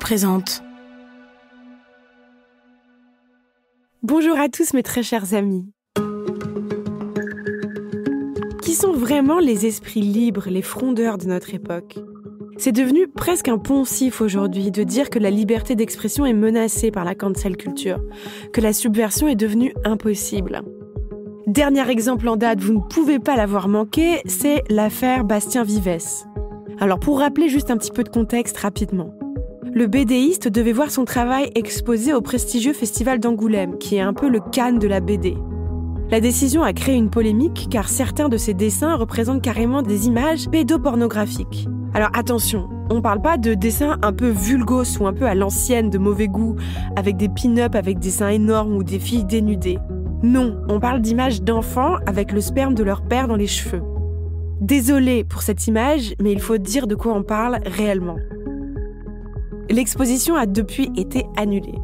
présente. Bonjour à tous mes très chers amis. Qui sont vraiment les esprits libres, les frondeurs de notre époque C'est devenu presque un poncif aujourd'hui de dire que la liberté d'expression est menacée par la cancel culture, que la subversion est devenue impossible. Dernier exemple en date, vous ne pouvez pas l'avoir manqué, c'est l'affaire Bastien Vivès. Alors pour rappeler juste un petit peu de contexte rapidement le BDiste devait voir son travail exposé au prestigieux Festival d'Angoulême, qui est un peu le Cannes de la BD. La décision a créé une polémique car certains de ses dessins représentent carrément des images pédopornographiques. Alors attention, on ne parle pas de dessins un peu vulgos ou un peu à l'ancienne, de mauvais goût, avec des pin ups avec des seins énormes ou des filles dénudées. Non, on parle d'images d'enfants avec le sperme de leur père dans les cheveux. Désolé pour cette image, mais il faut dire de quoi on parle réellement. L'exposition a depuis été annulée.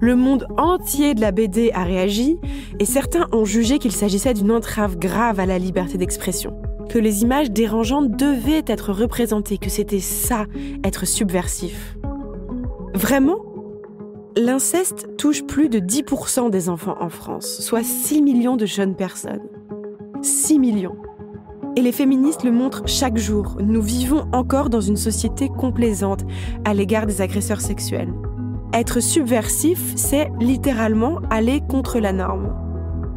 Le monde entier de la BD a réagi et certains ont jugé qu'il s'agissait d'une entrave grave à la liberté d'expression, que les images dérangeantes devaient être représentées, que c'était ça, être subversif. Vraiment L'inceste touche plus de 10% des enfants en France, soit 6 millions de jeunes personnes. 6 millions. Et les féministes le montrent chaque jour. Nous vivons encore dans une société complaisante à l'égard des agresseurs sexuels. Être subversif, c'est littéralement aller contre la norme.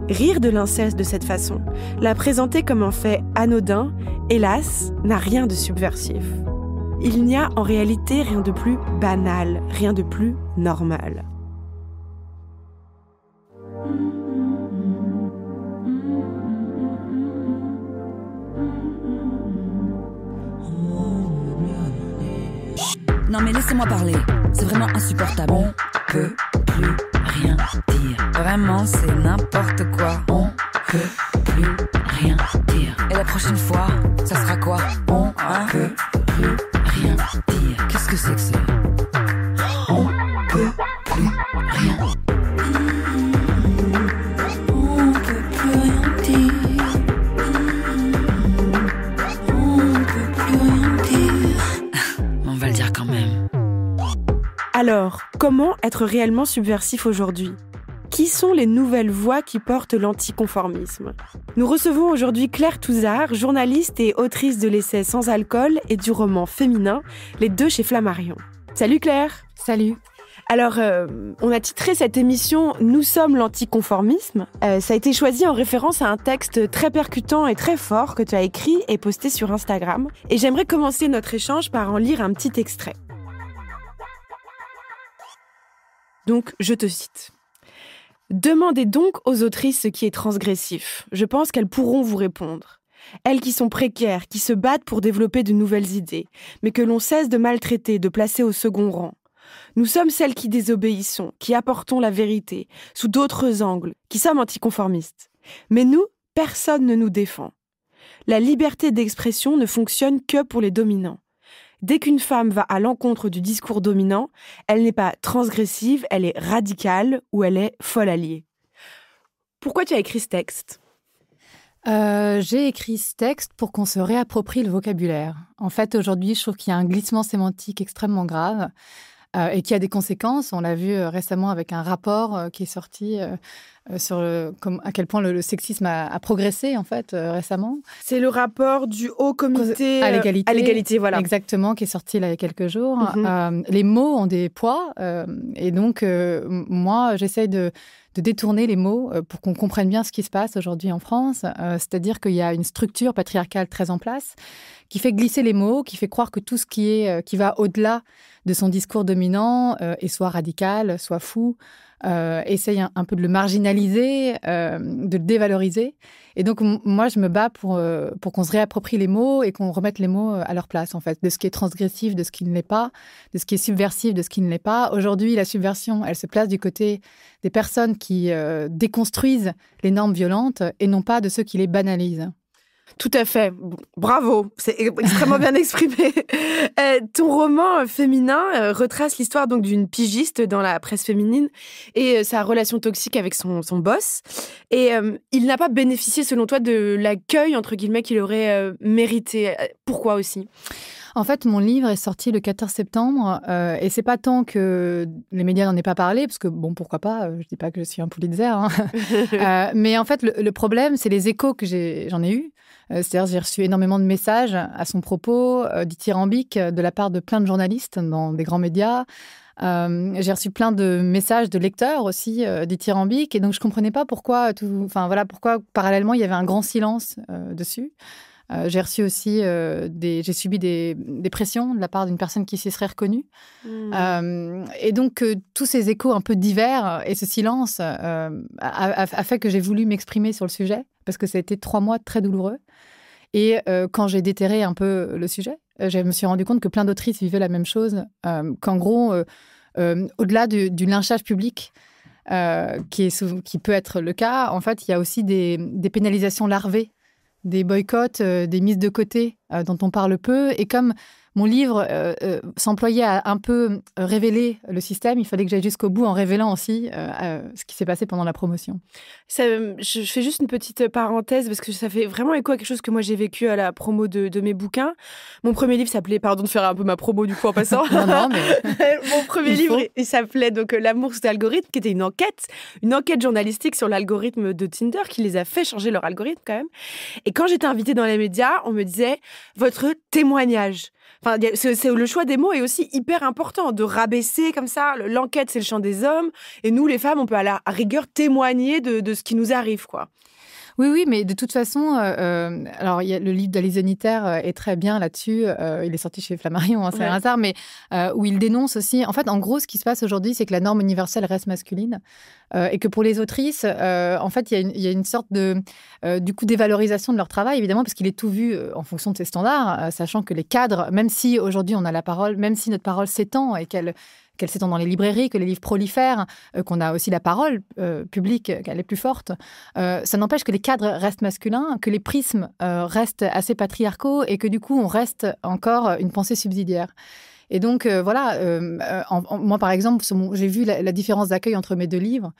Rire de l'inceste de cette façon, la présenter comme un fait anodin, hélas, n'a rien de subversif. Il n'y a en réalité rien de plus banal, rien de plus normal. Non mais laissez-moi parler, c'est vraiment insupportable. On peut plus rien dire. Vraiment, c'est n'importe quoi. On peut plus rien dire. Et la prochaine fois, ça sera quoi On peut plus rien dire. Qu'est-ce que c'est que ça Alors, comment être réellement subversif aujourd'hui qui sont les nouvelles voix qui portent l'anticonformisme Nous recevons aujourd'hui Claire Touzard, journaliste et autrice de l'essai Sans alcool et du roman Féminin, les deux chez Flammarion. Salut Claire Salut alors, euh, on a titré cette émission Nous sommes l'anticonformisme. Euh, ça a été choisi en référence à un texte très percutant et très fort que tu as écrit et posté sur Instagram. Et j'aimerais commencer notre échange par en lire un petit extrait. Donc, je te cite. Demandez donc aux autrices ce qui est transgressif. Je pense qu'elles pourront vous répondre. Elles qui sont précaires, qui se battent pour développer de nouvelles idées, mais que l'on cesse de maltraiter, de placer au second rang. Nous sommes celles qui désobéissons, qui apportons la vérité, sous d'autres angles, qui sommes anticonformistes. Mais nous, personne ne nous défend. La liberté d'expression ne fonctionne que pour les dominants. Dès qu'une femme va à l'encontre du discours dominant, elle n'est pas transgressive, elle est radicale ou elle est folle alliée. Pourquoi tu as écrit ce texte euh, j'ai écrit ce texte pour qu'on se réapproprie le vocabulaire. En fait, aujourd'hui, je trouve qu'il y a un glissement sémantique extrêmement grave. Euh, et qui a des conséquences. On l'a vu euh, récemment avec un rapport euh, qui est sorti sur le, comme, à quel point le, sexisme a, progressé en fait récemment. C'est le rapport du Haut Comité à l'égalité, voilà. Exactement, qui est sorti il y a quelques jours. Mm-hmm. les mots ont des poids et donc moi j'essaye de détourner les mots pour qu'on comprenne bien ce qui se passe aujourd'hui en France. C'est-à-dire qu'il y a une structure patriarcale très en place qui fait glisser les mots, qui fait croire que tout ce qui, est, qui va au-delà de son discours dominant euh, et soit radical, soit fou, euh, essaye un, peu de le marginaliser, euh, de le dévaloriser. Et donc, moi, je me bats pour, pour qu'on se réapproprie les mots et qu'on remette les mots à leur place, en fait, de ce qui est transgressif, de ce qui ne l'est pas, de ce qui est subversif, de ce qui ne l'est pas. Aujourd'hui, la subversion, elle se place du côté des personnes qui déconstruisent les normes violentes et non pas de ceux qui les banalisent. Tout à fait. Bravo. C'est extrêmement bien exprimé. Euh, ton roman euh, féminin euh, retrace l'histoire donc d'une pigiste dans la presse féminine et sa relation toxique avec son, son boss. Et il n'a pas bénéficié, selon toi, de l'accueil entre guillemets qu'il aurait mérité. Pourquoi aussi en fait, mon livre est sorti le 14 septembre euh, et c'est pas tant que les médias n'en aient pas parlé, parce que bon, pourquoi pas, je dis pas que je suis un Pulitzer, hein. mais en fait, le, problème, c'est les échos que j'en ai, ai eus. Euh, c'est-à-dire, j'ai reçu énormément de messages à son propos, euh, dithyrambiques, euh, de la part de plein de journalistes dans des grands médias. j'ai reçu plein de messages de lecteurs aussi, euh, dithyrambiques, et donc je ne comprenais pas pourquoi, voilà, pourquoi parallèlement il y avait un grand silence dessus. Euh, j'ai reçu aussi euh, j'ai subi des, pressions de la part d'une personne qui s'y serait reconnue. Hmm. Euh, et donc tous ces échos un peu divers et ce silence a, fait que j'ai voulu m'exprimer sur le sujet parce que ça a été trois mois très douloureux. Et quand j'ai déterré un peu le sujet, je me suis rendu compte que plein d'autrices vivaient la même chose, qu'en gros, au-delà du, lynchage public, qui, est, qui, peut être le cas, en fait, il y a aussi des pénalisations larvées des boycotts, euh, des mises de côté euh, dont on parle peu. Et comme mon livre euh, euh, s'employait à un peu euh, révéler le système. Il fallait que j'aille jusqu'au bout en révélant aussi ce qui s'est passé pendant la promotion. je fais juste une petite parenthèse parce que ça fait vraiment écho à quelque chose que moi j'ai vécu à la promo de, mes bouquins. Mon premier livre s'appelait, pardon de faire un peu ma promo du coup en passant. Mon premier livre, s'appelait donc L'amour sous l'algorithme, qui était une enquête, une enquête journalistique sur l'algorithme de Tinder qui les a fait changer leur algorithme quand même. Et quand j'étais invitée dans les médias, on me disait votre témoignage. Enfin, c'est le choix des mots est aussi hyper important de rabaisser comme ça. L'enquête, c'est le champ des hommes, et nous, les femmes, on peut à la rigueur témoigner de, de ce qui nous arrive, quoi. Oui, oui, mais de toute façon, euh, euh, y a le livre d'Alison Niter euh, est très bien là-dessus. il est sorti chez Flammarion, hein, c'est un hasard, mais où il dénonce aussi. En fait, en gros, ce qui se passe aujourd'hui, c'est que la norme universelle reste masculine et que pour les autrices, en fait, il y, a une sorte de du coup dévalorisation de leur travail, évidemment, parce qu'il est tout vu en fonction de ces standards, sachant que les cadres, même si aujourd'hui on a la parole, même si notre parole s'étend et qu'elle qu'elle s'étend dans les librairies, que les livres prolifèrent, euh, qu'on a aussi la parole euh, publique, euh, qu'elle est plus forte. ça n'empêche que les cadres restent masculins, que les prismes restent assez patriarcaux et que du coup, on reste encore une pensée subsidiaire. Et donc, voilà, moi, par exemple, j'ai vu la différence d'accueil entre mes deux livres.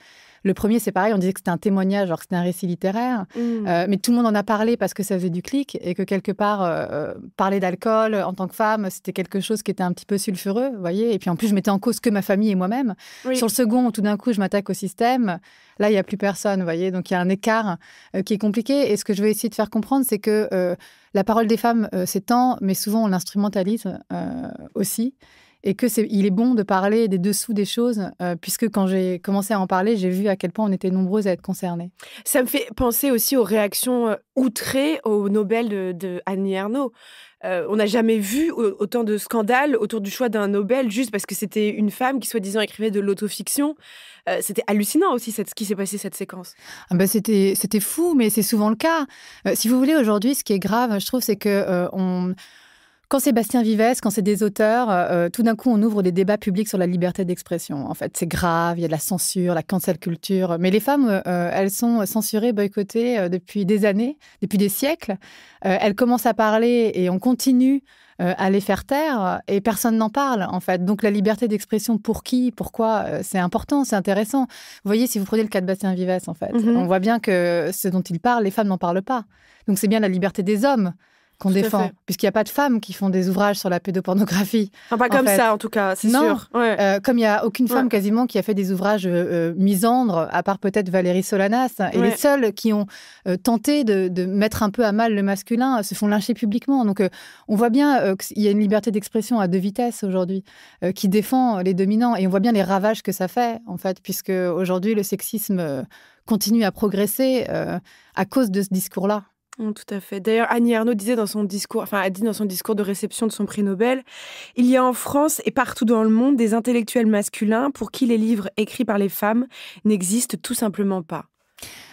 Le premier, c'est pareil, on disait que c'était un témoignage, alors que c'était un récit littéraire, mm. euh, mais tout le monde en a parlé parce que ça faisait du clic et que quelque part, euh, euh, parler d'alcool en tant que femme, c'était quelque chose qui était un petit peu sulfureux, vous voyez. Et puis en plus, je mettais en cause que ma famille et moi-même. Sur le second, tout d'un coup, je m'attaque au système. Là, il n'y a plus personne, vous voyez. Donc il y a un écart qui est compliqué. Et ce que je veux essayer de faire comprendre, c'est que la parole des femmes s'étend, mais souvent on l'instrumentalise aussi et que c'est, il est bon de parler des dessous des choses, euh, puisque quand j'ai commencé à en parler, j'ai vu à quel point on était nombreux à être concernés. Ça me fait penser aussi aux réactions euh, outrées au Nobel de, de Annie Ernaux. Euh, on n'a jamais vu autant de scandales autour du choix d'un Nobel juste parce que c'était une femme qui soi-disant écrivait de l'autofiction. c'était hallucinant aussi cette, ce qui s'est passé cette séquence. Ah ben c'était c'était fou, mais c'est souvent le cas. si vous voulez aujourd'hui, ce qui est grave, je trouve, c'est que on quand c'est Bastien Vives, quand c'est des auteurs, euh, euh, tout d'un coup, on ouvre des débats publics sur la liberté d'expression. En fait, c'est grave, il y a de la censure, la cancel culture. Mais les femmes, euh, elles sont censurées, boycottées depuis des années, depuis des siècles. elles commencent à parler et on continue à les faire taire et personne n'en parle en fait. Donc la liberté d'expression pour qui, pourquoi, c'est important, c'est intéressant. Vous voyez, si vous prenez le cas de Bastien Vives, en fait, mm-hmm. on voit bien que ce dont il parle, les femmes n'en parlent pas. Donc c'est bien la liberté des hommes qu'on défend, puisqu'il n'y a pas de femmes qui font des ouvrages sur la pédopornographie. pas comme ça, en tout cas, c'est sûr. Euh, comme il n'y a aucune femme quasiment qui a fait des ouvrages euh, euh, misandres, à part peut-être Valérie Solanas, et les seules qui ont tenté de, de, mettre un peu à mal le masculin se font lyncher publiquement. Donc, on voit bien qu'il y a une liberté d'expression à deux vitesses aujourd'hui, qui défend les dominants, et on voit bien les ravages que ça fait, en fait, puisque aujourd'hui, le sexisme continue à progresser à cause de ce discours-là. Mm, tout à fait. D'ailleurs, Annie Arnaud disait dans son discours, enfin, a dit dans son discours de réception de son prix Nobel, il y a en France et partout dans le monde des intellectuels masculins pour qui les livres écrits par les femmes n'existent tout simplement pas.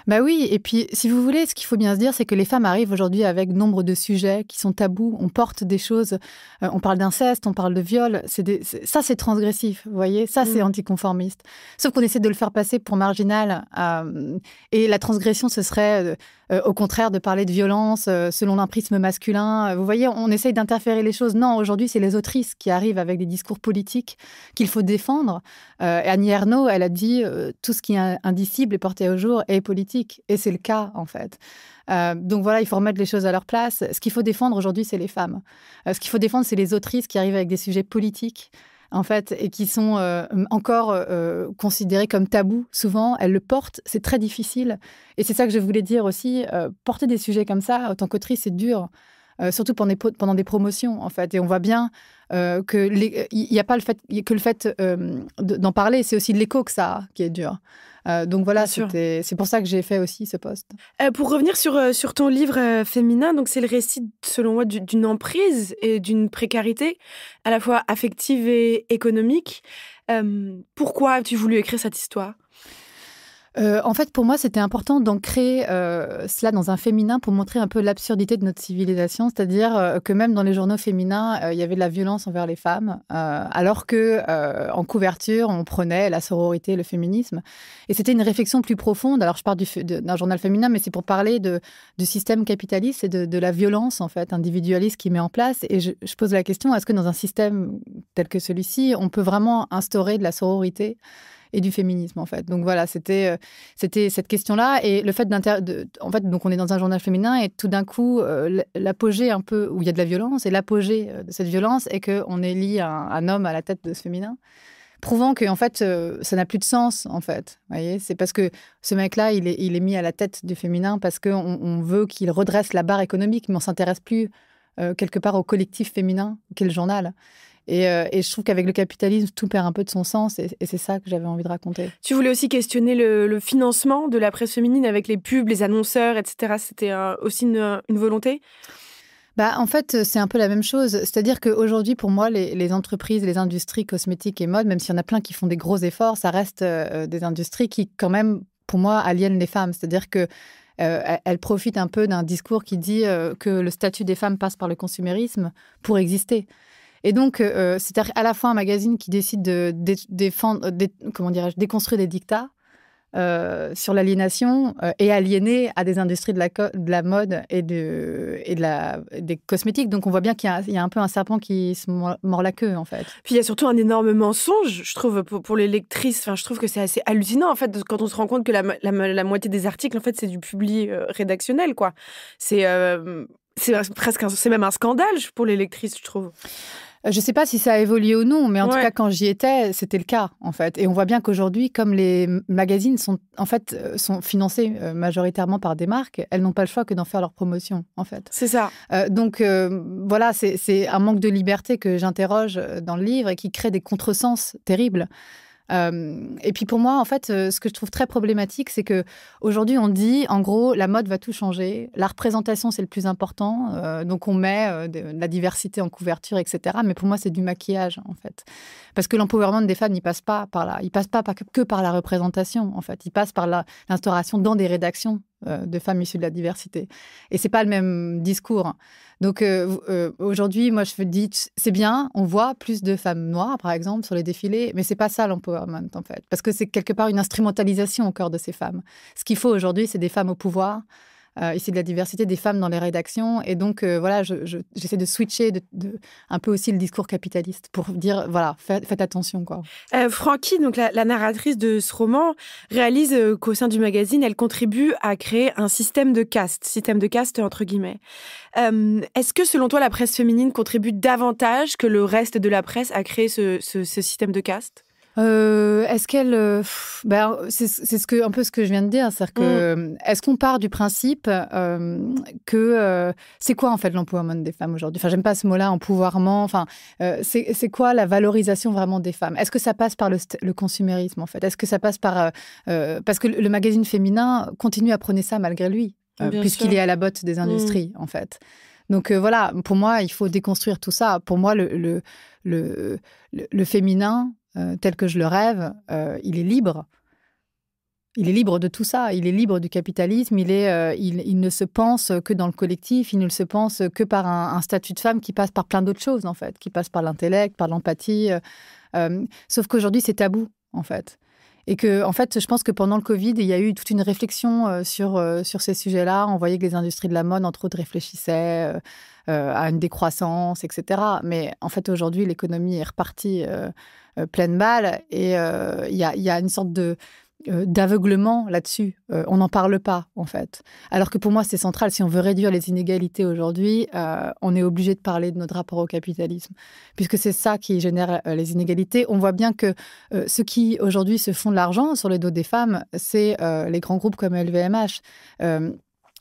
Bah oui, et puis si vous voulez, ce qu'il faut bien se dire, c'est que les femmes arrivent aujourd'hui avec nombre de sujets qui sont tabous. On porte des choses, euh, on parle d'inceste, on parle de viol. C'est ça, c'est transgressif, vous voyez. Ça, c'est mm. anticonformiste. Sauf qu'on essaie de le faire passer pour marginal. Euh, et la transgression, ce serait euh, au contraire de parler de violence selon l'imprisme masculin. Vous voyez, on essaye d'interférer les choses. Non, aujourd'hui, c'est les autrices qui arrivent avec des discours politiques qu'il faut défendre. Annie Ernaux, elle a dit tout ce qui est indicible est porté au jour et est politique. Et c'est le cas, en fait. Euh, donc voilà, il faut remettre les choses à leur place. Ce qu'il faut défendre aujourd'hui, c'est les femmes. Euh, ce qu'il faut défendre, c'est les autrices qui arrivent avec des sujets politiques en fait, et qui sont euh, encore considérées comme tabous. Souvent, elles le portent, c'est très difficile. Et c'est ça que je voulais dire aussi, porter des sujets comme ça, en tant qu'autrice, c'est dur. Euh, surtout pendant des, promotions en fait. Et on voit bien euh, que il n'y a pas le fait que le fait euh, d'en parler, c'est aussi l'écho que ça a, qui est dur. donc voilà, c'est pour ça que j'ai fait aussi ce poste. pour revenir sur, sur ton livre féminin, donc c'est le récit, selon moi, d'une emprise et d'une précarité à la fois affective et économique. pourquoi as-tu voulu écrire cette histoire euh, en fait, pour moi, c'était important d'ancrer euh, cela dans un féminin pour montrer un peu l'absurdité de notre civilisation, c'est-à-dire euh, que même dans les journaux féminins, il y avait de la violence envers les femmes, alors que en couverture, on prenait la sororité, le féminisme. Et c'était une réflexion plus profonde. Alors, je pars d'un journal féminin, mais c'est pour parler du système capitaliste et de, la violence en fait individualiste qui met en place. Et je pose la question est-ce que dans un système tel que celui-ci, on peut vraiment instaurer de la sororité et du féminisme en fait. Donc voilà, c'était euh, c'était cette question-là et le fait d'inter... en fait donc on est dans un journal féminin et tout d'un coup euh, l'apogée un peu où il y a de la violence et l'apogée euh, de cette violence est que on élit un, un homme à la tête de ce féminin prouvant que en fait ça n'a plus de sens en fait voyez c'est parce que ce mec là il est, mis à la tête du féminin parce qu'on veut qu'il redresse la barre économique mais on s'intéresse plus quelque part au collectif féminin qu'est le journal euh, et, je trouve qu'avec le capitalisme, tout perd un peu de son sens. Et, c'est ça que j'avais envie de raconter. Tu voulais aussi questionner le, financement de la presse féminine avec les pubs, les annonceurs, etc. C'était aussi une, volonté bah, en fait, c'est un peu la même chose. C'est-à-dire qu'aujourd'hui, pour moi, les, entreprises, les industries cosmétiques et mode, même s'il y en a plein qui font des gros efforts, ça reste euh, des industries qui, quand même, pour moi, aliènent les femmes. C'est-à-dire que euh, un peu d'un discours qui dit euh, que le statut des femmes passe par le consumérisme pour exister. Et donc, euh, euh, c'est à la fois un magazine qui décide de, défendre, euh, déconstruire des dictats sur l'aliénation et aliéné à des industries de la, de la mode et, de, et de la, des cosmétiques. Donc on voit bien qu'il y, a un peu un serpent qui se mord la queue en fait. Puis il y a surtout un énorme mensonge, je trouve, pour, les lectrices. Enfin, je trouve que c'est assez hallucinant en fait quand on se rend compte que la, moitié des articles en fait c'est du public rédactionnel quoi. C'est c'est presque c'est même un scandale pour les lectrices, je trouve. Euh, je ne sais pas si ça a évolué ou non, mais en tout cas, quand j'y étais, c'était le cas, en fait. Et on voit bien qu'aujourd'hui, comme les magazines sont, en fait, euh, sont financés euh, majoritairement par des marques, elles n'ont pas le choix que d'en faire leur promotion, en fait. C'est ça. donc, voilà, c'est un manque de liberté que j'interroge dans le livre et qui crée des contresens terribles. Euh, et puis pour moi, en fait, euh, ce que je trouve très problématique, c'est que aujourd'hui on dit, en gros, la mode va tout changer, la représentation c'est le plus important, euh, donc on met de, la diversité en couverture, etc. Mais pour moi, c'est du maquillage en fait, parce que l'empowerment des femmes n'y passe pas par là, il passe pas que par la représentation en fait, il passe par l'instauration dans des rédactions euh, de femmes issues de la diversité. Et c'est pas le même discours. Donc euh, euh, aujourd'hui, moi je dis c'est bien, on voit plus de femmes noires par exemple sur les défilés, mais c'est pas ça l'empowerment en fait, parce que c'est quelque part une instrumentalisation au corps de ces femmes. Ce qu'il faut aujourd'hui, c'est des femmes au pouvoir ici euh, de la diversité des femmes dans les rédactions. Et donc, euh, voilà, j'essaie de switcher un peu aussi le discours capitaliste pour dire, voilà, faites, attention. quoi. Euh, Francky, donc la, narratrice de ce roman, réalise qu'au sein du magazine, elle contribue à créer un système de caste, système de caste entre guillemets. Est-ce que selon toi, la presse féminine contribue davantage que le reste de la presse à créer ce, ce système de caste euh, est-ce qu'elle, euh, ben, c'est ce que un peu ce que je viens de dire, cest que mm. euh, est-ce qu'on part du principe que c'est quoi en fait l'empowerment des femmes aujourd'hui Enfin, j'aime pas ce mot-là, empouvoirment. Enfin, c'est quoi la valorisation vraiment des femmes Est-ce que ça passe par le, consumérisme en fait Est-ce que ça passe par parce que le magazine féminin continue à prôner ça malgré lui, puisqu'il est à la botte des mm. industries en fait. Donc voilà, pour moi, il faut déconstruire tout ça. Pour moi, le, le, le, le féminin, euh, tel que je le rêve, euh, il est libre. Il est libre de tout ça, il est libre du capitalisme, il, est, euh, il, ne se pense que dans le collectif, il ne se pense que par un, statut de femme qui passe par plein d'autres choses, en fait, qui passe par l'intellect, par l'empathie. sauf qu'aujourd'hui, c'est tabou, en fait. Et que, en fait, je pense que pendant le Covid, il y a eu toute une réflexion sur, sur ces sujets-là. On voyait que les industries de la mode, entre autres, réfléchissaient à une décroissance, etc. Mais en fait, aujourd'hui, l'économie est repartie euh, pleine balle. Et euh, il y a, une sorte de euh, d'aveuglement là-dessus. on n'en parle pas, en fait. Alors que pour moi, c'est central. Si on veut réduire les inégalités aujourd'hui, on est obligé de parler de notre rapport au capitalisme, puisque c'est ça qui génère les inégalités. On voit bien que ceux qui, aujourd'hui, se font de l'argent sur le dos des femmes, c'est les grands groupes comme LVMH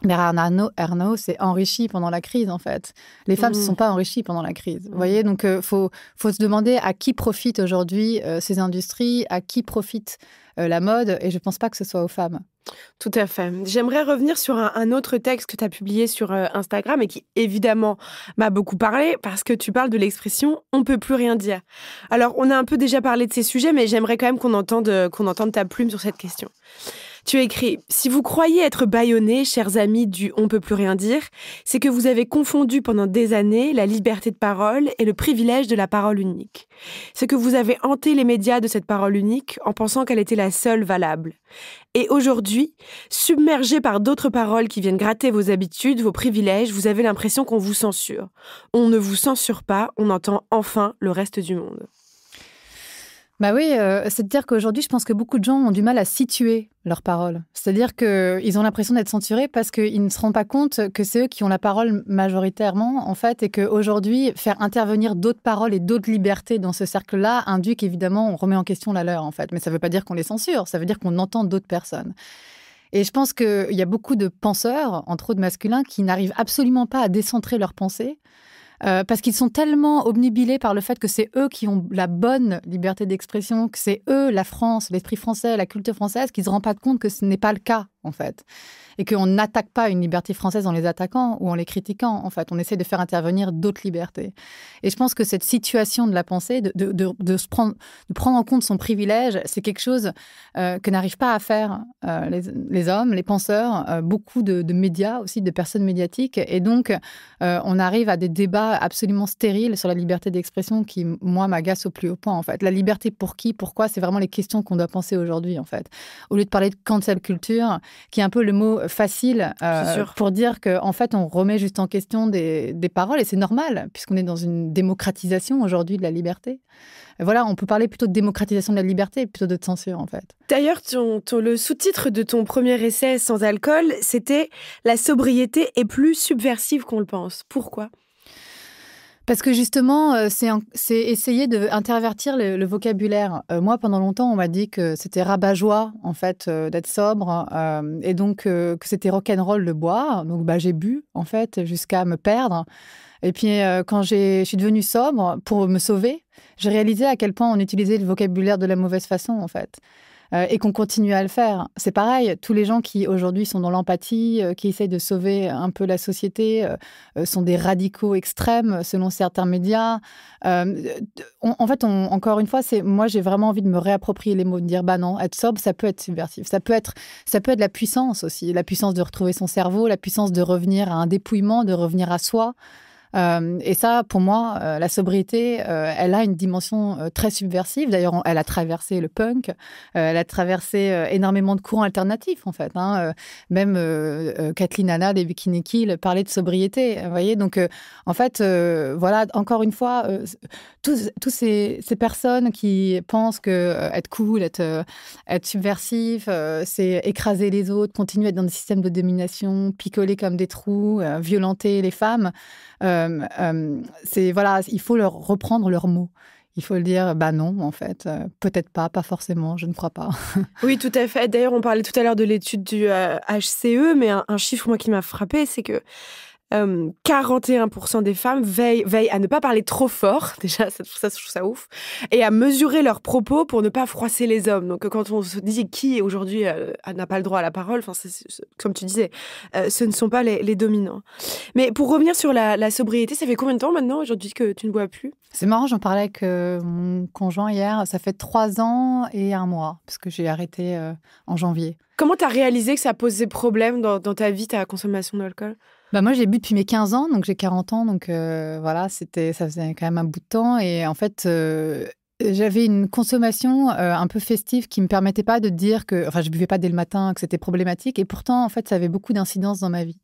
mais Arnaud, Arnaud s'est enrichi pendant la crise, en fait. Les femmes ne se mmh. sont pas enrichies pendant la crise. Vous mmh. voyez, donc il euh, faut, faut se demander à qui profitent aujourd'hui euh, ces industries, à qui profite euh, la mode, et je ne pense pas que ce soit aux femmes. Tout à fait. J'aimerais revenir sur un, autre texte que tu as publié sur Instagram et qui, évidemment, m'a beaucoup parlé parce que tu parles de l'expression on ne peut plus rien dire. Alors, on a un peu déjà parlé de ces sujets, mais j'aimerais quand même qu'on entende, qu'on entende ta plume sur cette question. Tu écris Si vous croyez être bâillonné, chers amis du On ne peut plus rien dire, c'est que vous avez confondu pendant des années la liberté de parole et le privilège de la parole unique. C'est que vous avez hanté les médias de cette parole unique en pensant qu'elle était la seule valable. Et aujourd'hui, submergé par d'autres paroles qui viennent gratter vos habitudes, vos privilèges, vous avez l'impression qu'on vous censure. On ne vous censure pas, on entend enfin le reste du monde. Bah oui, euh, c'est-à-dire qu'aujourd'hui, je pense que beaucoup de gens ont du mal à situer leurs paroles. C'est-à-dire qu'ils ont l'impression d'être censurés parce qu'ils ne se rendent pas compte que c'est eux qui ont la parole majoritairement, en fait, et qu'aujourd'hui, faire intervenir d'autres paroles et d'autres libertés dans ce cercle-là induit qu'évidemment, on remet en question la leur, en fait. Mais ça ne veut pas dire qu'on les censure, ça veut dire qu'on entend d'autres personnes. Et je pense qu'il y a beaucoup de penseurs, entre autres masculins, qui n'arrivent absolument pas à décentrer leurs pensées. Euh, parce qu'ils sont tellement obnubilés par le fait que c'est eux qui ont la bonne liberté d'expression, que c'est eux, la France, l'esprit français, la culture française, qu'ils ne se rendent pas compte que ce n'est pas le cas en fait. Et qu'on n'attaque pas une liberté française en les attaquant ou en les critiquant, en fait. On essaie de faire intervenir d'autres libertés. Et je pense que cette situation de la pensée, de, de se prendre, en compte son privilège, c'est quelque chose euh, que n'arrivent pas à faire euh, les, hommes, les penseurs, euh, beaucoup de, médias aussi, de personnes médiatiques. Et donc, on arrive à des débats absolument stériles sur la liberté d'expression qui, moi, m'agace au plus haut point, en fait. La liberté pour qui, pourquoi, c'est vraiment les questions qu'on doit penser aujourd'hui, en fait. Au lieu de parler de cancel culture, qui est un peu le mot facile euh, pour dire qu'en en fait, on remet juste en question des, paroles, et c'est normal, puisqu'on est dans une démocratisation aujourd'hui de la liberté. voilà, on peut parler plutôt de démocratisation de la liberté plutôt de censure, en fait. D'ailleurs, ton, le sous-titre de ton premier essai sans alcool, c'était La sobriété est plus subversive qu'on le pense. Pourquoi parce que justement, euh, c'est essayer d'intervertir le, le, vocabulaire. Euh, moi, pendant longtemps, on m'a dit que c'était rabat-joie, en fait, euh, d'être sobre, et donc que c'était rock'n'roll de boire. Donc, bah, j'ai bu, en fait, jusqu'à me perdre. Et puis, quand je suis devenue sobre, pour me sauver, j'ai réalisé à quel point on utilisait le vocabulaire de la mauvaise façon, en fait. Euh, et qu'on continue à le faire. C'est pareil, tous les gens qui aujourd'hui sont dans l'empathie, euh, qui essayent de sauver un peu la société, euh, sont des radicaux extrêmes selon certains médias. en fait, encore une fois, c'est moi j'ai vraiment envie de me réapproprier les mots, de dire bah non, être sobre, ça peut être subversif, ça peut être, ça peut être la puissance aussi, la puissance de retrouver son cerveau, la puissance de revenir à un dépouillement, de revenir à soi. Euh, et ça, pour moi, euh, la sobriété, euh, elle a une dimension très subversive. D'ailleurs, elle a traversé le punk, elle a traversé énormément de courants alternatifs, en fait. Hein. même Kathleen Anna des Bikini Kill parlait de sobriété, vous voyez. Donc, en fait, voilà, encore une fois, toutes tous ces, personnes qui pensent que être cool, être, être subversif, c'est écraser les autres, continuer à être dans des systèmes de domination, picoler comme des trous, violenter les femmes. Euh, euh, c'est voilà, il faut leur reprendre leurs mots il faut le dire, bah non, en fait, euh, peut-être pas, pas forcément, je ne crois pas. oui, tout à fait. D'ailleurs, on parlait tout à l'heure de l'étude du HCE, mais un, un, chiffre moi qui m'a frappé, c'est que 41% euh, des femmes veillent, à ne pas parler trop fort, déjà, ça, ça, je trouve ça ouf, et à mesurer leurs propos pour ne pas froisser les hommes. Donc, euh, quand on se dit qui aujourd'hui euh, n'a pas le droit à la parole, enfin, comme tu disais, ce ne sont pas les, dominants. Mais pour revenir sur la, sobriété, ça fait combien de temps maintenant aujourd'hui que tu ne bois plus C'est marrant, j'en parlais avec mon conjoint hier, ça fait trois ans et un mois, parce que j'ai arrêté en janvier. Comment tu as réalisé que ça posait problème dans, dans ta vie, ta consommation d'alcool bah, moi j'ai bu depuis mes 15 ans, donc j'ai 40 ans, donc euh, voilà, c'était ça faisait quand même un bout de temps et en fait euh, j'avais une consommation euh, un peu festive qui me permettait pas de dire que enfin je buvais pas dès le matin que c'était problématique et pourtant en fait ça avait beaucoup d'incidence dans ma vie.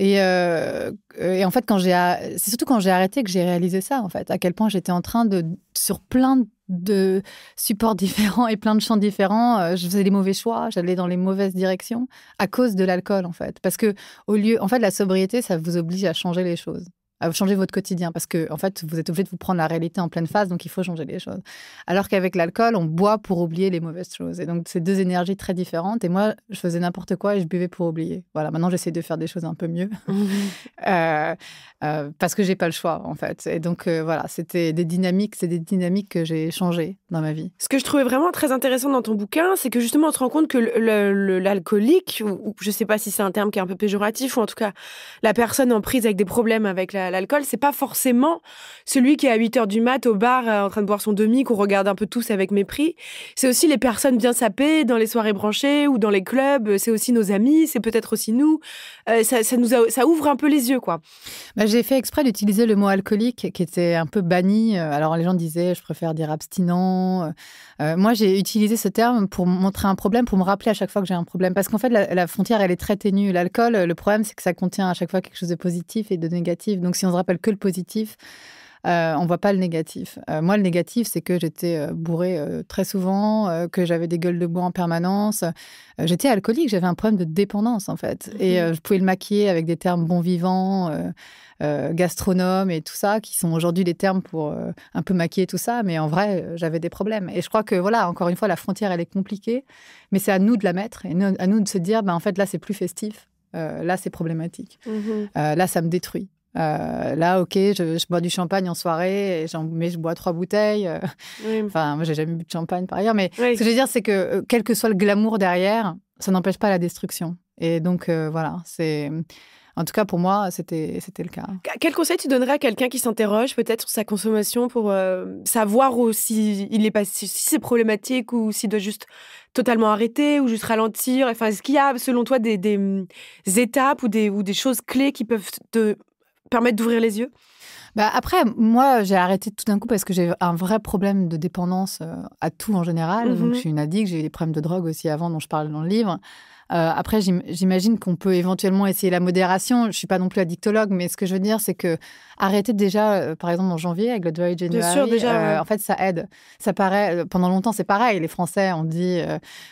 Euh, et, en fait, quand j'ai, c'est surtout quand j'ai arrêté que j'ai réalisé ça, en fait, à quel point j'étais en train de, sur plein de supports différents et plein de champs différents, euh, je faisais les mauvais choix, j'allais dans les mauvaises directions à cause de l'alcool, en fait. Parce que, au lieu, en fait, la sobriété, ça vous oblige à changer les choses changer votre quotidien parce que en fait vous êtes obligé de vous prendre la réalité en pleine face donc il faut changer les choses alors qu'avec l'alcool on boit pour oublier les mauvaises choses et donc c'est deux énergies très différentes et moi je faisais n'importe quoi et je buvais pour oublier voilà maintenant j'essaie de faire des choses un peu mieux mhm. euh, euh, parce que j'ai pas le choix en fait et donc euh, voilà c'était des dynamiques c'est des dynamiques que j'ai changées dans ma vie ce que je trouvais vraiment très intéressant dans ton bouquin c'est que justement on se rend compte que l'alcoolique ou, ou je sais pas si c'est un terme qui est un peu péjoratif ou en tout cas la personne en prise avec des problèmes avec la l'alcool, c'est pas forcément celui qui est à 8 heures du mat au bar euh, en train de boire son demi, qu'on regarde un peu tous avec mépris. C'est aussi les personnes bien sapées dans les soirées branchées ou dans les clubs. Euh, c'est aussi nos amis, c'est peut-être aussi nous. Euh, ça, ça, nous ça ouvre un peu les yeux, quoi. Bah, j'ai fait exprès d'utiliser le mot alcoolique qui était un peu banni. Alors les gens disaient, je préfère dire abstinent. moi, j'ai utilisé ce terme pour montrer un problème, pour me rappeler à chaque fois que j'ai un problème. Parce qu'en fait, la, la, frontière, elle est très ténue. L'alcool, le problème, c'est que ça contient à chaque fois quelque chose de positif et de négatif. Donc, si on se rappelle que le positif, on euh, on voit pas le négatif. Euh, moi, le négatif, c'est que j'étais euh, bourrée très souvent, que j'avais des gueules de bois en permanence. j'étais alcoolique, j'avais un problème de dépendance en fait. Mmh et je pouvais le maquiller avec des termes bon vivant, gastronome et tout ça, qui sont aujourd'hui des termes pour un peu maquiller tout ça. Mais en vrai, j'avais des problèmes. Et je crois que voilà, encore une fois, la frontière, elle est compliquée, mais c'est à nous de la mettre et à nous de se dire, bah, en fait, là, c'est plus festif. là, c'est problématique. Mmh là, ça me détruit. Euh, là, ok, je, bois du champagne en soirée, mais je bois trois bouteilles. Euh. Enfin, moi, j'ai jamais bu de champagne par ailleurs. Mais ce que je veux dire, c'est que euh, quel que soit le glamour derrière, ça n'empêche pas la destruction. Et donc, voilà, c'est. En tout cas, pour moi, c'était le cas. Quel conseil tu donnerais à quelqu'un qui s'interroge peut-être sur sa consommation pour savoir si il est pas si, c'est problématique ou s'il doit juste totalement arrêter ou juste ralentir Enfin, est-ce qu'il y a, selon toi, des, des, hum, étapes ou des, ou des choses clés qui peuvent te permettre d'ouvrir les yeux bah après, moi, j'ai arrêté tout d'un coup parce que j'ai un vrai problème de dépendance euh, à tout en général. Mmh je suis une addict, j'ai eu des problèmes de drogue aussi avant dont je parle dans le livre. Euh, après, j'imagine qu'on peut éventuellement essayer la modération. Je suis pas non plus addictologue, mais ce que je veux dire, c'est que arrêter déjà, euh, par exemple en janvier avec le Dry January, euh, en fait, ça aide. Ça paraît pendant longtemps, c'est pareil. Les Français, ont dit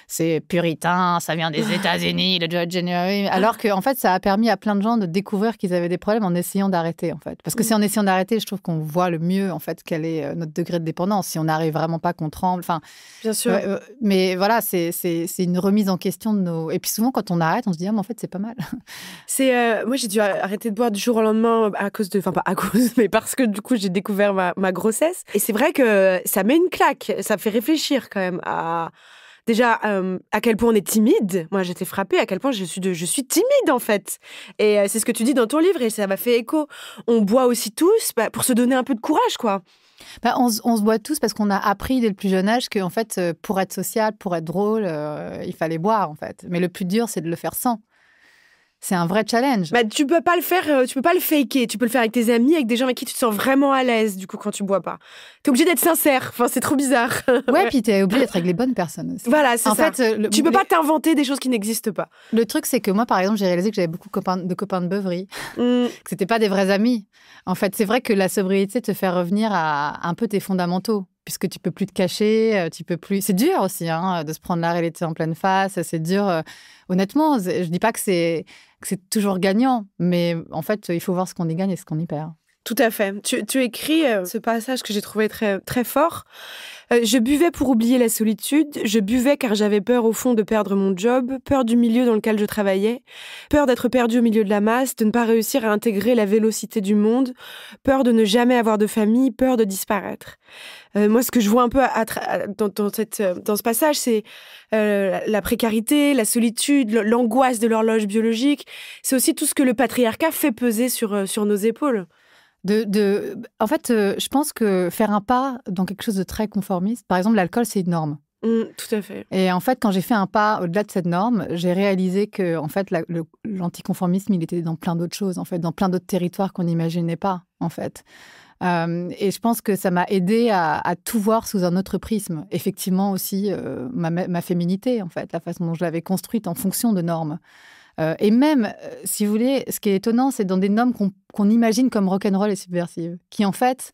c'est puritain, ça vient des États-Unis, le Dry January, alors que en fait, ça a permis à plein de gens de découvrir qu'ils avaient des problèmes en essayant d'arrêter, en fait. Parce que mm. c'est en essayant d'arrêter, je trouve qu'on voit le mieux, en fait, quel est notre degré de dépendance. Si on n'arrive vraiment pas qu'on tremble, enfin. Bien sûr. mais voilà, c'est une remise en question de nos souvent, quand on arrête, on se dit, ah, mais en fait, c'est pas mal. C'est, euh, moi, j'ai dû arrêter de boire du jour au lendemain euh, à cause de, enfin, pas à cause, mais parce que du coup, j'ai découvert ma, grossesse. Et c'est vrai que ça met une claque, ça fait réfléchir quand même à, déjà euh, à quel point on est timide. Moi, j'étais frappée à quel point je suis je suis timide en fait. Et c'est ce que tu dis dans ton livre et ça m'a fait écho. On boit aussi tous bah, pour se donner un peu de courage, quoi. Bah, on, se boit tous parce qu'on a appris dès le plus jeune âge que fait, euh, pour être social, pour être drôle, euh, il fallait boire en fait. Mais le plus dur, c'est de le faire sans. C'est un vrai challenge. Bah, tu peux pas le faire, euh, tu peux pas le faker. Tu peux le faire avec tes amis, avec des gens avec qui tu te sens vraiment à l'aise, du coup, quand tu bois pas. T'es obligé d'être sincère. Enfin, c'est trop bizarre. ouais, puis es obligé d'être avec les bonnes personnes aussi. Voilà, c'est ça. Fait, tu peux pas t'inventer des choses qui n'existent pas. Le truc, c'est que moi, par exemple, j'ai réalisé que j'avais beaucoup de copains de beuverie. Mm. que c'était pas des vrais amis. En fait, c'est vrai que la sobriété te fait revenir à un peu tes fondamentaux puisque tu peux plus te cacher, euh, tu peux plus. C'est dur aussi hein, de se prendre la réalité en pleine face. C'est dur. Euh, honnêtement, je dis pas que c'est que c'est toujours gagnant, mais en fait, il faut voir ce qu'on y gagne et ce qu'on y perd. Tout à fait. Tu, tu écris euh, ce passage que j'ai trouvé très très fort. Euh, je buvais pour oublier la solitude, je buvais car j'avais peur au fond de perdre mon job, peur du milieu dans lequel je travaillais, peur d'être perdu au milieu de la masse, de ne pas réussir à intégrer la vélocité du monde, peur de ne jamais avoir de famille, peur de disparaître. Euh, moi, ce que je vois un peu euh, dans, ce passage, c'est la précarité, la solitude, l'angoisse de l'horloge biologique. C'est aussi tout ce que le patriarcat fait peser sur nos épaules. De, En fait, euh, je pense que faire un pas dans quelque chose de très conformiste, par exemple, l'alcool, c'est une norme. Mm, tout à fait. Et en fait, quand j'ai fait un pas au-delà de cette norme, j'ai réalisé que en fait, l'anticonformisme, il était dans plein d'autres choses, en fait, dans plein d'autres territoires qu'on n'imaginait pas, en fait. Euh, et je pense que ça m'a aidé à, tout voir sous un autre prisme. Effectivement aussi, euh, ma, ma, féminité, en fait, la façon dont je l'avais construite en fonction de normes. Euh, et même, euh, si vous voulez, ce qui est étonnant, c'est dans des normes qu'on imagine comme rock'n'roll et subversives, qui en fait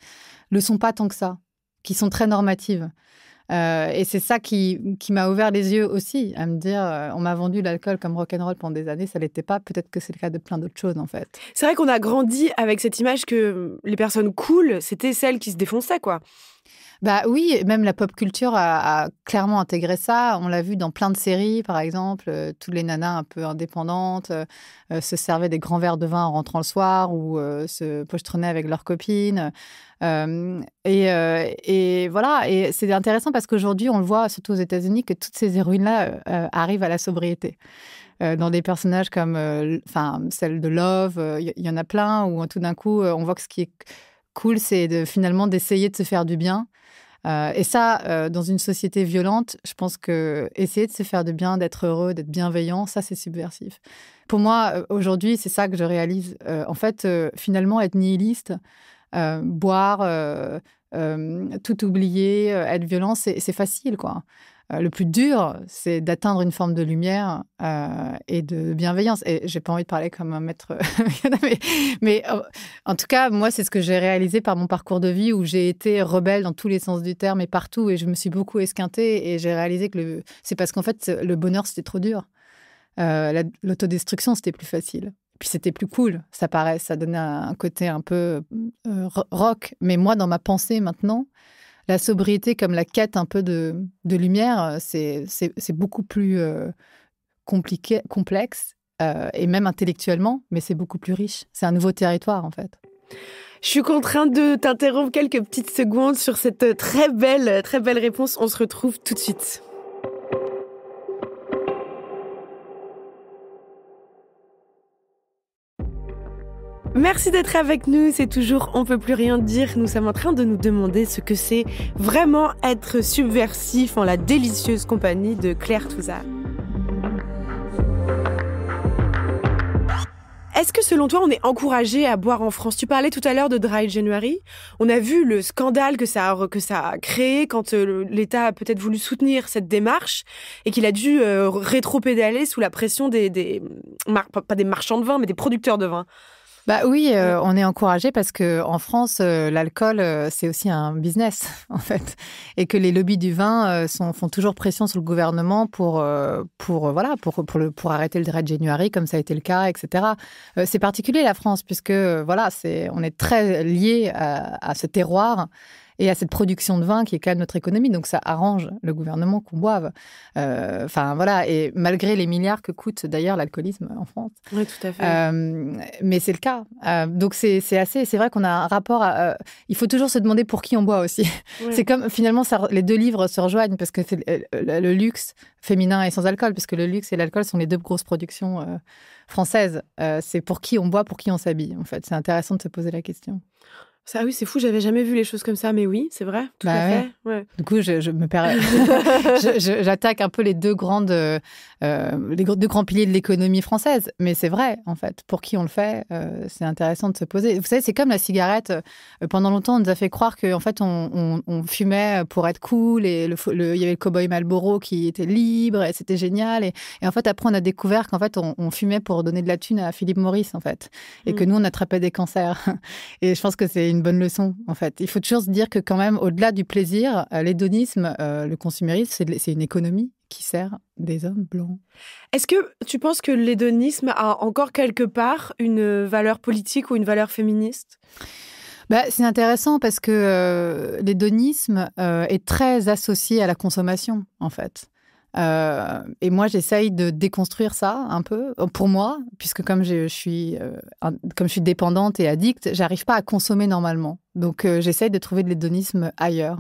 le sont pas tant que ça, qui sont très normatives. Euh, et c'est ça qui, m'a ouvert les yeux aussi, à me dire, on m'a vendu l'alcool comme rock'n'roll pendant des années, ça l'était pas, peut-être que c'est le cas de plein d'autres choses en fait. C'est vrai qu'on a grandi avec cette image que les personnes cool, c'était celles qui se défonçaient quoi. Bah oui, même la pop culture a, clairement intégré ça. On l'a vu dans plein de séries, par exemple, euh, toutes les nanas un peu indépendantes euh, se servaient des grands verres de vin en rentrant le soir ou euh, se postronnaient avec leurs copines. Et, voilà, et c'est intéressant parce qu'aujourd'hui, on le voit surtout aux États-Unis que toutes ces héroïnes-là arrivent à la sobriété. dans des personnages comme enfin celle de Love, il y, en a plein où tout d'un coup on voit que ce qui est cool, c'est de, finalement d'essayer de se faire du bien. Euh, et ça, euh, dans une société violente, je pense que essayer de se faire du bien, d'être heureux, d'être bienveillant, ça c'est subversif. Pour moi, euh, aujourd'hui, c'est ça que je réalise. en fait, finalement, être nihiliste, boire, tout oublier, être violent, c'est facile, quoi. Euh, le plus dur, c'est d'atteindre une forme de lumière euh, et de bienveillance. Et j'ai pas envie de parler comme un maître, mais, euh, en tout cas, moi, c'est ce que j'ai réalisé par mon parcours de vie où j'ai été rebelle dans tous les sens du terme et partout, et je me suis beaucoup esquintée et j'ai réalisé que c'est parce qu'en fait, le bonheur, c'était trop dur. L'autodestruction, c'était plus facile. Puis c'était plus cool, ça paraît, ça donnait un côté un peu rock. Mais moi, dans ma pensée maintenant, la sobriété comme la quête un peu de, lumière, euh, c'est beaucoup plus euh, compliqué, complexe euh, et même intellectuellement, mais c'est beaucoup plus riche. C'est un nouveau territoire en fait. Je suis contrainte de t'interrompre quelques petites secondes sur cette très belle, très belle réponse. On se retrouve tout de suite. Merci d'être avec nous, c'est toujours On peut plus rien dire. Nous sommes en train de nous demander ce que c'est vraiment être subversif en la délicieuse compagnie de Claire Touzard. Est-ce que selon toi, on est encouragé à boire en France Tu parlais tout à l'heure de Dry January. On a vu le scandale que ça a, que ça a créé quand euh, l'État a peut-être voulu soutenir cette démarche et qu'il a dû euh, rétro-pédaler sous la pression des, des, pas des marchands de vin, mais des producteurs de vin. Bah oui, euh, on est encouragé parce que en France, euh, l'alcool euh, c'est aussi un business en fait, et que les lobbies du vin font toujours pression sur le gouvernement pour pour voilà pour le, pour arrêter le January comme ça a été le cas, etc. c'est particulier la France puisque voilà on est très lié à ce terroir et à cette production de vin qui est quand même notre économie. Donc ça arrange le gouvernement qu'on boive. Euh, enfin voilà, et malgré les milliards que coûte d'ailleurs l'alcoolisme en France. Oui, tout à fait. Euh, mais c'est le cas. Euh, donc c'est assez, c'est vrai qu'on a un rapport à, il faut toujours se demander pour qui on boit aussi. c'est comme finalement ça, les deux livres se rejoignent parce que le, le, luxe féminin et sans alcool, parce que le luxe et l'alcool sont les deux grosses productions françaises. c'est pour qui on boit, pour qui on s'habille en fait. C'est intéressant de se poser la question ah oui, c'est fou, j'avais jamais vu les choses comme ça, mais oui, c'est vrai, tout bah à fait. Du coup, je, me perds. J'attaque un peu les deux, grandes, euh, euh, les deux grands piliers de l'économie française, mais c'est vrai, en fait. Pour qui on le fait, euh, c'est intéressant de se poser. Vous savez, c'est comme la cigarette. Pendant longtemps, on nous a fait croire qu'en fait, on, fumait pour être cool, et le, il y avait le cowboy Malboro qui était libre, et c'était génial. Et, en fait, après, on a découvert qu'en fait, on, fumait pour donner de la thune à Philippe Maurice, en fait, et mm. que nous, on attrapait des cancers. Et je pense que c'est une bonne leçon, en fait. Il faut toujours se dire que quand même, au-delà du plaisir, euh, l'hédonisme, euh, le consumérisme, c'est une économie qui sert des hommes blancs. Est-ce que tu penses que l'hédonisme a encore quelque part une valeur politique ou une valeur féministe bah, c'est intéressant parce que euh, l'hédonisme est très associé à la consommation, en fait. Euh, et moi, j'essaye de déconstruire ça un peu euh, pour moi, puisque comme je, suis euh, comme je suis dépendante et addicte j'arrive pas à consommer normalement. Donc, j'essaye de trouver de l'hédonisme ailleurs.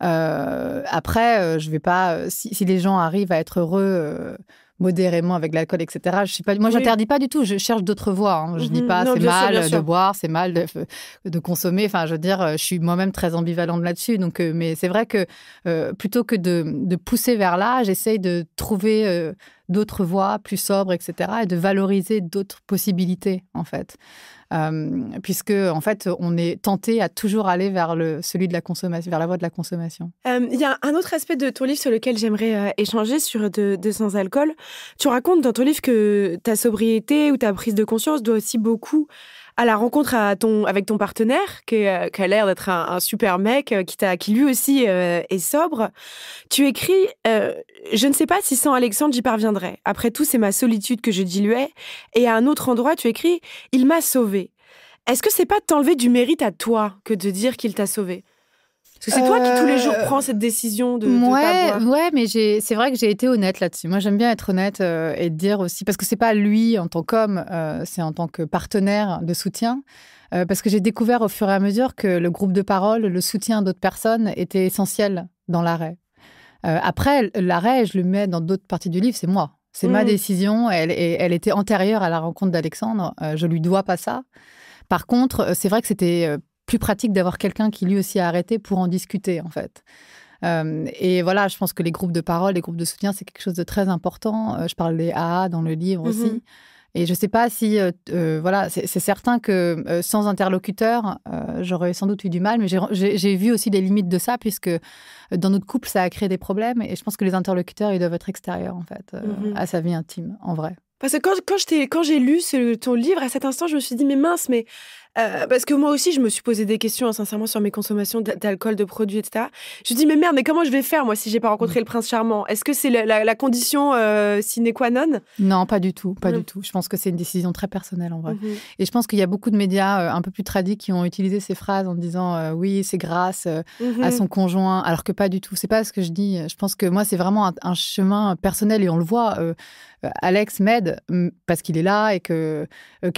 après, je vais pas. Si, si, les gens arrivent à être heureux modérément avec l'alcool, etc. Je suis pas, moi, je j'interdis pas du tout. Je cherche d'autres voies. Hein. Je ne dis mhm. pas c'est mal de boire, c'est mal de, de, consommer. Enfin, je veux dire, euh, je suis moi-même très ambivalente là-dessus. Donc, euh, mais c'est vrai que euh, plutôt que de, pousser vers là, j'essaye de trouver d'autres voies plus sobres, etc., et de valoriser d'autres possibilités, en fait. Euh, puisque, en fait, on est tenté à toujours aller vers, le, celui de la, consommation, vers la voie de la consommation. Euh, il y a un autre aspect de ton livre sur lequel j'aimerais euh, échanger, sur de, de sans-alcool. Tu racontes dans ton livre que ta sobriété ou ta prise de conscience doit aussi beaucoup à la rencontre avec ton partenaire, euh, qui, a l'air d'être un, super mec, euh, qui, lui aussi euh, est sobre, tu écris Je ne sais pas si sans Alexandre j'y parviendrais. Après tout, c'est ma solitude que je diluais. Et à un autre endroit, tu écris Il m'a sauvé. Est-ce que c'est pas t'enlever du mérite à toi que de dire qu'il t'a sauvé parce que c'est toi qui tous les jours euh, prends cette décision de. de ouais, ouais, mais c'est vrai que j'ai été honnête là-dessus. Moi, j'aime bien être honnête euh, et dire aussi parce que c'est pas lui en tant qu'homme, euh, c'est en tant que partenaire de soutien. parce que j'ai découvert au fur et à mesure que le groupe de parole, le soutien d'autres personnes était essentiel dans l'arrêt. après, l'arrêt, je le mets dans d'autres parties du livre, c'est moi. C'est ma mm. décision. Elle, elle était antérieure à la rencontre d'Alexandre. je lui dois pas ça. Par contre, c'est vrai que c'était plus pratique d'avoir quelqu'un qui lui aussi a arrêté pour en discuter, en fait. Euh, et voilà, je pense que les groupes de parole, les groupes de soutien, c'est quelque chose de très important. Euh, je parle des AA dans le livre mm-hmm. aussi. Et je ne sais pas si, euh, voilà, c'est certain que sans interlocuteur, j'aurais sans doute eu du mal, mais j'ai vu aussi des limites de ça, puisque dans notre couple, ça a créé des problèmes. Et je pense que les interlocuteurs, ils doivent être extérieurs, en fait, mm-hmm. à sa vie intime, en vrai. Parce que quand, quand j'ai lu ce, ton livre, à cet instant, je me suis dit, mais mince, mais euh, parce que moi aussi, je me suis posé des questions, hein, sincèrement, sur mes consommations d'alcool, de produits, etc. Je me dis, mais merde, mais comment je vais faire, moi, si j'ai pas rencontré mm. le prince charmant Est-ce que c'est la, condition euh, sine qua non Non, pas du tout, pas mm. du tout. Je pense que c'est une décision très personnelle, en vrai. Mm-hmm. Et je pense qu'il y a beaucoup de médias euh, un peu plus tradis qui ont utilisé ces phrases en disant, oui, c'est grâce à mm-hmm. son conjoint, alors que pas du tout. C'est pas ce que je dis. Je pense que moi, c'est vraiment un, un, chemin personnel et on le voit. Alex m'aide parce qu'il est là et que.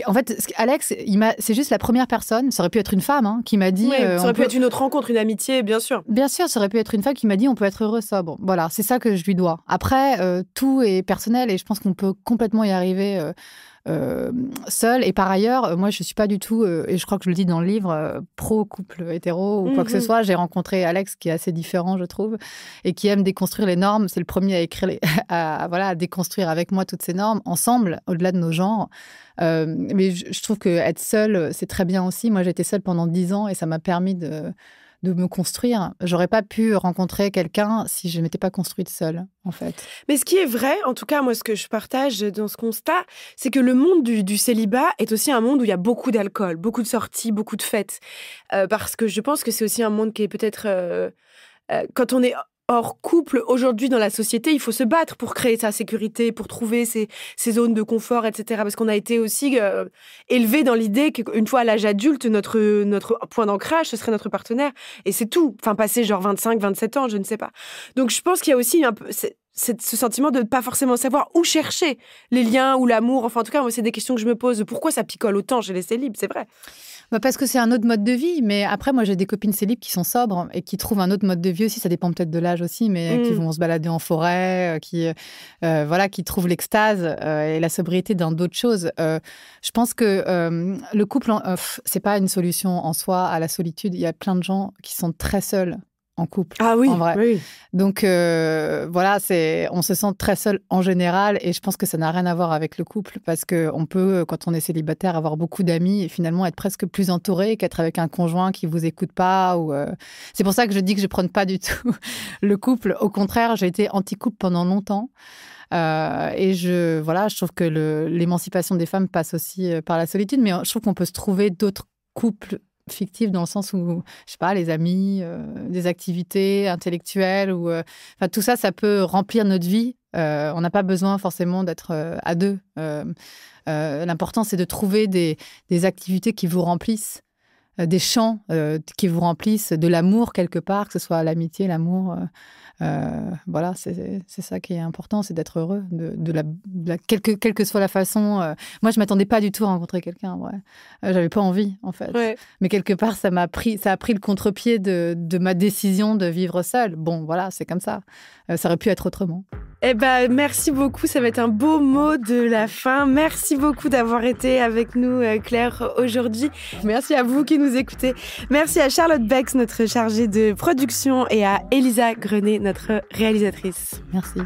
en fait, Alex, c'est juste la première personne, ça aurait pu être une femme, hein, qui m'a dit. Euh, ça aurait pu être une autre rencontre, une amitié, bien sûr. Bien sûr, ça aurait pu être une femme qui m'a dit on peut être heureux sobre. Voilà, c'est ça que je lui dois. Après, euh, tout est personnel et je pense qu'on peut complètement y arriver. Euh, euh, seule. Et par ailleurs, euh, moi, je suis pas du tout, euh, et je crois que je le dis dans le livre, pro couple hétéro ou quoi que ce mhm. soit. J'ai rencontré Alex qui est assez différent, je trouve, et qui aime déconstruire les normes. C'est le premier à écrire, à, voilà, à déconstruire avec moi toutes ces normes ensemble, au-delà de nos genres. mais je, trouve que être seul c'est très bien aussi. Moi, j'étais seule pendant dix ans et ça m'a permis de de me construire. J'aurais pas pu rencontrer quelqu'un si je m'étais pas construite seule, en fait. Mais ce qui est vrai, en tout cas, moi, ce que je partage dans ce constat, c'est que le monde du, célibat est aussi un monde où il y a beaucoup d'alcool, beaucoup de sorties, beaucoup de fêtes. Euh, parce que je pense que c'est aussi un monde qui est peut-être. Euh, euh, quand on est Or, couple, aujourd'hui dans la société, il faut se battre pour créer sa sécurité, pour trouver ses, zones de confort, etc. Parce qu'on a été aussi élevés euh, élevé dans l'idée qu'une fois à l'âge adulte, notre, notre point d'ancrage, ce serait notre partenaire. Et c'est tout. Enfin, passer genre 25, 27 ans, je ne sais pas. Donc, je pense qu'il y a aussi un peu ce sentiment de ne pas forcément savoir où chercher les liens ou l'amour. Enfin, en tout cas, c'est des questions que je me pose. Pourquoi ça picole autant chez les célibes C'est vrai. Bah parce que c'est un autre mode de vie. Mais après, moi, j'ai des copines célibes qui sont sobres et qui trouvent un autre mode de vie aussi. Ça dépend peut-être de l'âge aussi, mais mm. qui vont se balader en forêt, euh, qui, euh, euh, voilà, qui trouvent l'extase et la sobriété dans d'autres choses. je pense que le couple, n'est pas une solution en soi à la solitude. Il y a plein de gens qui sont très seuls en couple. Ah oui, en oui. Donc euh, voilà, c'est on se sent très seul en général et je pense que ça n'a rien à voir avec le couple parce que on peut euh, quand on est célibataire avoir beaucoup d'amis et finalement être presque plus entouré qu'être avec un conjoint qui vous écoute pas ou euh, c'est pour ça que je dis que je prône pas du tout le couple. Au contraire, j'ai été anti-couple pendant longtemps. et je voilà, je trouve que l'émancipation des femmes passe aussi par la solitude mais je trouve qu'on peut se trouver d'autres couples fictive dans le sens où, je sais pas, les amis, euh, des activités intellectuelles, ou euh, tout ça, ça peut remplir notre vie. Euh, on n'a pas besoin forcément d'être à deux. L'important, c'est de trouver des activités qui vous remplissent. Euh, des chants euh, qui vous remplissent, de l'amour quelque part, que ce soit l'amitié, l'amour. Euh, voilà, c'est ça qui est important, c'est d'être heureux, de, la, quelle, que, soit la façon. moi, je m'attendais pas du tout à rencontrer quelqu'un, ouais. J'avais pas envie, en fait. Mais quelque part, ça m'a pris, ça a pris le contre-pied de, de, ma décision de vivre seule. Bon, voilà, c'est comme ça. ça aurait pu être autrement. Eh ben, merci beaucoup. Ça va être un beau mot de la fin. Merci beaucoup d'avoir été avec nous, Claire, aujourd'hui. Merci à vous qui nous Merci à Charlotte Bex, notre chargée de production, et à Elisa Grenet, notre réalisatrice. Merci.